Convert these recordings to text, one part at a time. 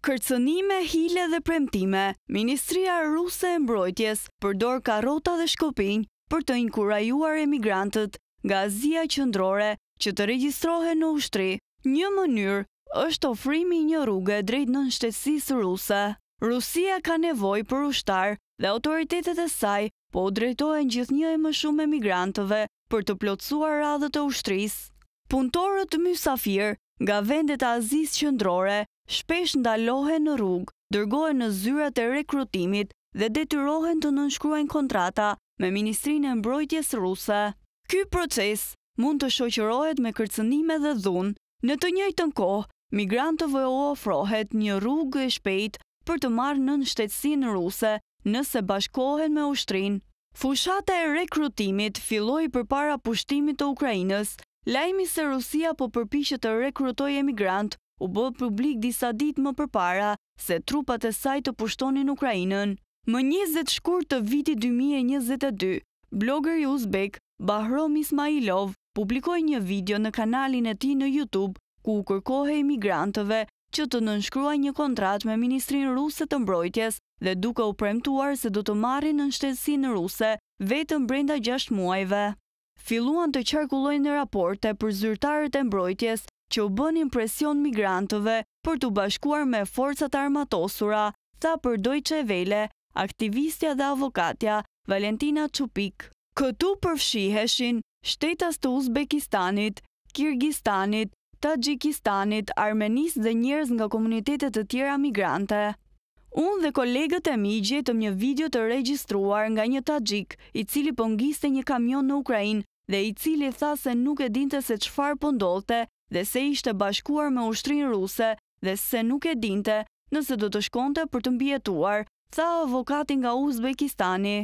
Kërcënime, hile dhe premtime, Ministria Rusë e Mbrojtjes përdor ka rota dhe shkopinj për të inkurajuar emigrantët nga zia qëndrore që të registrohe në ushtri. Një mënyrë është ofrimi një rrugë drejt në nështetsisë rusë. Rusia ka nevoj për ushtar dhe autoritetet e saj po drejtojnë gjithë një e më shumë emigrantëve për të plotësuar radhët e ushtrisë. Puntorët mjësafirë nga vendet azisë qëndrore shpesh ndalohen në rrugë, dërgohen në zyrat e rekrutimit dhe detyrohen të nënshkruajnë kontrata me Ministrinë e Mbrojtjes Ruse. Ky proces mund të shoqërohet me kërcënime dhe dhunë. Në të njëjtën kohë, migrantëve u ofrohet një rrugë e shpejt për të marrë nën shtetësinë ruse nëse bashkohen me ushtrinë. Fushata e rekrutimit filloi përpara pushtimit të Ukrainës. Lajmi se Rusia po përpiqet të rekrutojë emigrant u bë publik disa dit më përpara se trupat e saj të pushtonin Ukrajinën. Më 20 shkur të viti 2022, blogger i Uzbek, Bahrom Ismailov, publikoj një video në kanalin e ti në Youtube ku u kërkohe emigrantëve që të nënshkruaj një kontrat me Ministrin Rusët të mbrojtjes dhe duke u premtuar se do të marrin në nështetësi në Ruse vetën brenda 6 muajve. Filuan të qarkullojnë në raporte për zyrtarët e mbrojtjes që u bën impresion migrantëve për të bashkuar me forcat armatosura, tha për dojqe vele, aktivistja dhe avokatja Valentina Qupik. Këtu përfshiheshin shtetas të Uzbekistanit, Kyrgistanit, Tajikistanit, Armenis dhe njerëz nga komunitetet të tjera migrante. Unë dhe kolegët e mi gjetëm një video të regjistruar nga një Tajik i cili pëngiste po një kamion në Ukrajin dhe i cili tha se nuk e dinte se qfar pëndolte po dhe se ishte bashkuar me ushtrinë ruse dhe se nuk e dinte nëse do të shkonte për të mbjetuar, tha avokati nga Uzbekistani.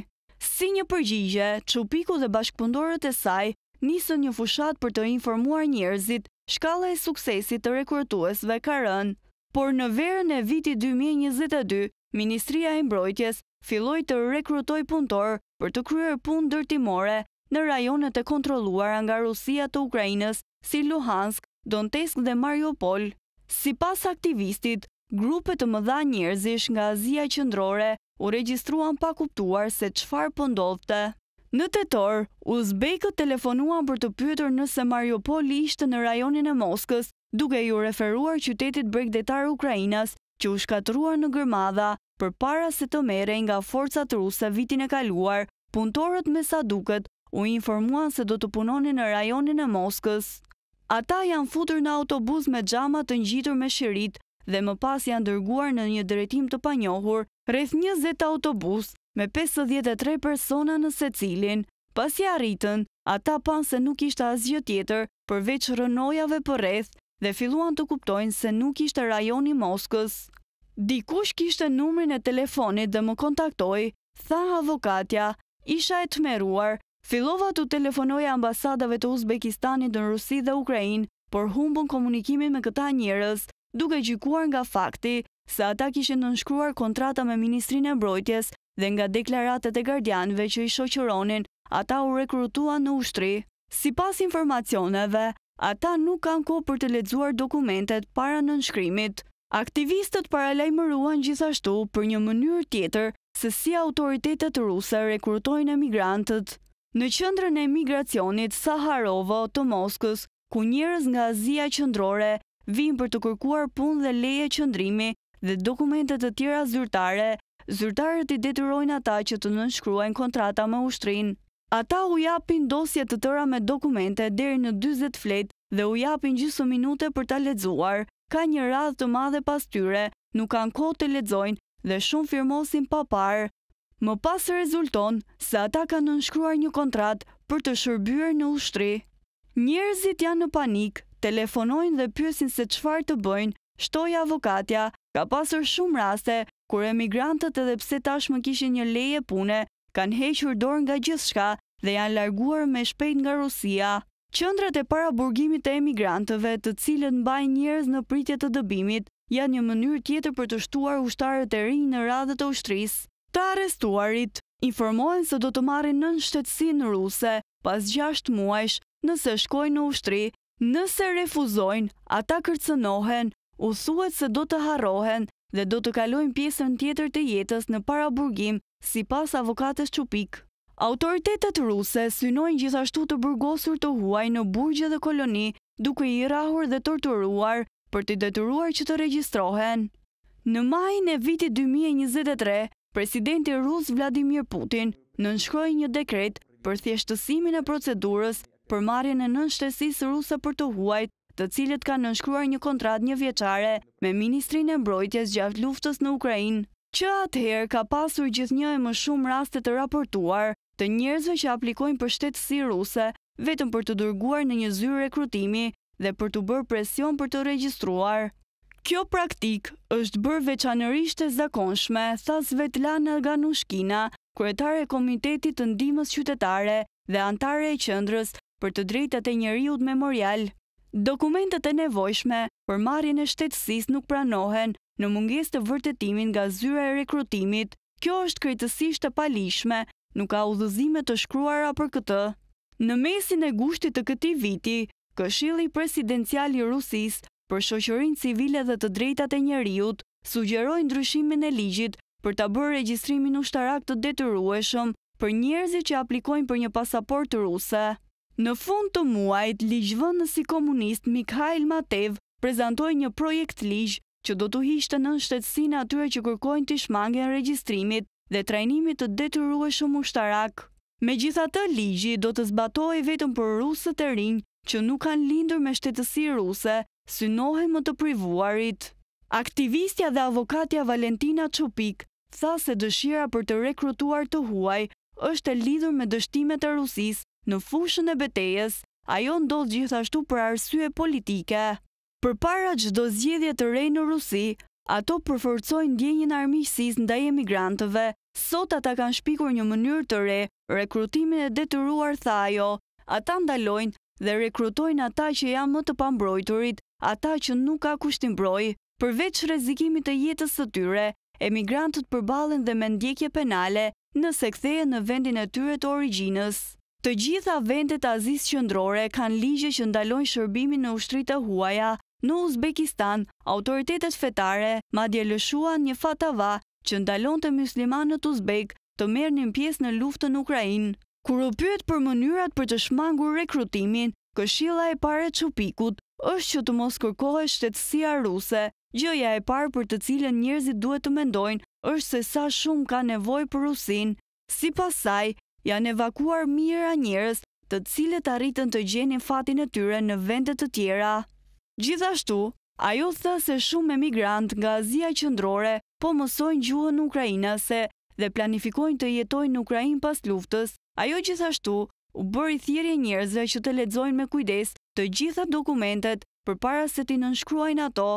Si një përgjigje, Qupiku dhe bashkëpundorët e saj nisën një fushat për të informuar njerëzit shkalla e suksesit të rekrutuesve ka rënë. Por në verën e vitit 2022, Ministria e Mbrojtjes filloj të rekrutoj punëtor për të kryer punë dërtimore në rajonet e kontroluar nga Rusia të Ukrajinës si Luhansk Donetsk dhe Mariupol. Si pas aktivistit, grupet të mëdha njerëzish nga Azia Qëndrore u registruan pa kuptuar se qfar pëndovte. Po në tëtor, Uzbekët telefonuan për të pyetur nëse Mariupol ishte në rajonin e Moskës, duke ju referuar qytetit bregdetar Ukrajinas që u shkatruar në Gërmadha për para se të mere nga forcat ruse vitin e kaluar, punëtorët me sa duket u informuan se do të punonin në rajonin e Moskës. Ata janë futur në autobus me gjamat të njitur me shirit dhe më pas janë dërguar në një dretim të panjohur rreth një autobus me 53 persona në se cilin. Pas ja rritën, ata pan se nuk ishte asgjë tjetër përveç rënojave për rreth dhe filluan të kuptojnë se nuk ishte rajoni Moskës. Dikush kishte numrin e telefonit dhe më kontaktoj, tha avokatja, isha e të meruar, Filova të telefonoja ambasadave të Uzbekistanit në Rusi dhe Ukrajin, por humbën komunikimin me këta njërës, duke gjykuar nga fakti se ata kishë nënshkruar kontrata me Ministrin e Mbrojtjes dhe nga deklaratet e gardianve që i shoqëronin, ata u rekrutuan në ushtri. Si pas informacioneve, ata nuk kanë ko për të ledzuar dokumentet para nënshkrimit. Aktivistët paralajmëruan gjithashtu për një mënyrë tjetër se si autoritetet ruse rekrutojnë emigrantët. Në qëndrën e migracionit Saharovo të Moskës, ku njërës nga Azia qëndrore vinë për të kërkuar pun dhe leje qëndrimi dhe dokumentet të tjera zyrtare, zyrtarët i detyrojnë ata që të nënshkruajnë kontrata me ushtrinë. Ata u japin dosje të tëra me dokumente deri në 20 fletë dhe u japin gjysë minute për ta ledzuar, ka një radhë të madhe pas tyre, nuk kanë kohë të ledzojnë dhe shumë firmosin pa parë Më pasë rezulton se ata ka nënshkruar një kontrat për të shërbyrë në ushtri. Njerëzit janë në panik, telefonojnë dhe pysin se qfar të bëjnë, shtoja avokatja, ka pasur shumë raste, kur emigrantët edhe pse tash më kishin një leje pune, kanë hequr dorë nga gjithë shka dhe janë larguar me shpejt nga Rusia. Qëndrat e para burgimit e emigrantëve të cilët mbaj njerëz në pritjet të dëbimit, janë një mënyrë tjetër për të shtuar ushtarët e rinjë në radhët e ushtrisë të arestuarit informohen se do të marrin në në në ruse pas 6 muajsh nëse shkojnë në ushtri, nëse refuzojnë, ata kërcenohen, usuet se do të harohen dhe do të kalojnë pjesën tjetër të jetës në paraburgim si pas avokatës Qupik. Autoritetet ruse synojnë gjithashtu të burgosur të huaj në burgje dhe koloni duke i rahur dhe torturuar për të deturuar që të registrohen. Në majin e viti 2023, presidenti Rus Vladimir Putin nënshkoj një dekret për thjeshtësimin e procedurës për marjen e nënshtesis rusa për të huajt të cilët ka nënshkruar një kontrat një vjeqare me Ministrin e Mbrojtjes gjatë luftës në Ukrajin, që atëherë ka pasur gjithë një e më shumë rastet të raportuar të njerëzve që aplikojnë për shtetësi ruse vetëm për të dërguar në një zyrë rekrutimi dhe për të bërë presion për të regjistruar. Kjo praktik është bërë veçanërisht e zakonshme, thas Svetlana Ganushkina, kryetare Komitetit të ndimës qytetare dhe antare e qëndrës për të drejtët e njeriut memorial. Dokumentet e nevojshme për marjen e shtetsis nuk pranohen në munges të vërtetimin nga zyre e rekrutimit, kjo është kretësisht të palishme, nuk ka udhëzime të shkruara për këtë. Në mesin e gushtit të këti viti, Këshili Presidenciali rusisë për shoqërin civile dhe të drejtat e njeriut, sugjerojnë ndryshimin e ligjit për të bërë registrimin ushtarak të detyrueshëm për njerëzit që aplikojnë për një pasaport ruse. Në fund të muajt, Ligjvën komunist Mikhail Matev prezentoj një projekt ligj që do të hishtë në nështetsin atyre që kërkojnë të shmange në registrimit dhe trajnimit të detyrueshëm ushtarak. Me gjitha të ligji do të zbatoj vetëm për rusët e rinjë që nuk kanë lindur me shtetësi ruse synohe më të privuarit. Aktivistja dhe avokatja Valentina Qupik tha se dëshira për të rekrutuar të huaj është e lidhur me dështimet e Rusis në fushën e betejes, ajo ndodhë gjithashtu për arsye politike. Për para gjdo zgjedhje të rejnë në Rusi, ato përforcojnë djenjën armisis ndaj emigrantëve, sot ata kanë shpikur një mënyrë të re, rekrutimin e detyruar thajo, ata ndalojnë dhe rekrutojnë ata që janë më të pambrojturit, ata që nuk ka kushtin broj, përveç rezikimit të jetës të tyre, emigrantët përbalen dhe me ndjekje penale nëse sektheje në vendin e tyre të originës. Të gjitha vendet azis qëndrore kanë ligje që ndalojnë shërbimin në ushtrit e huaja, në Uzbekistan, autoritetet fetare madje lëshuan një fatava që ndalon të muslimanët Uzbek të merë një pjesë në luftën Ukrajin. Kur u pyet për mënyrat për të shmangur rekrutimin, këshilla e pare qupikut është që të mos kërkohe shtetësia ruse, gjëja e parë për të cilën njerëzit duhet të mendojnë është se sa shumë ka nevoj për rusin. Si pasaj, janë evakuar mira njerës të cilët arritën të gjenin fatin e tyre në vendet të tjera. Gjithashtu, ajo thë se shumë emigrant nga Azia qëndrore po mësojnë gjuhën në Ukrajina se dhe planifikojnë të jetojnë në Ukrajin pas luftës, ajo gjithashtu u bëri thjerje njerëzve që të ledzojnë me kujdes të gjitha dokumentet për para se ti nënshkruajnë ato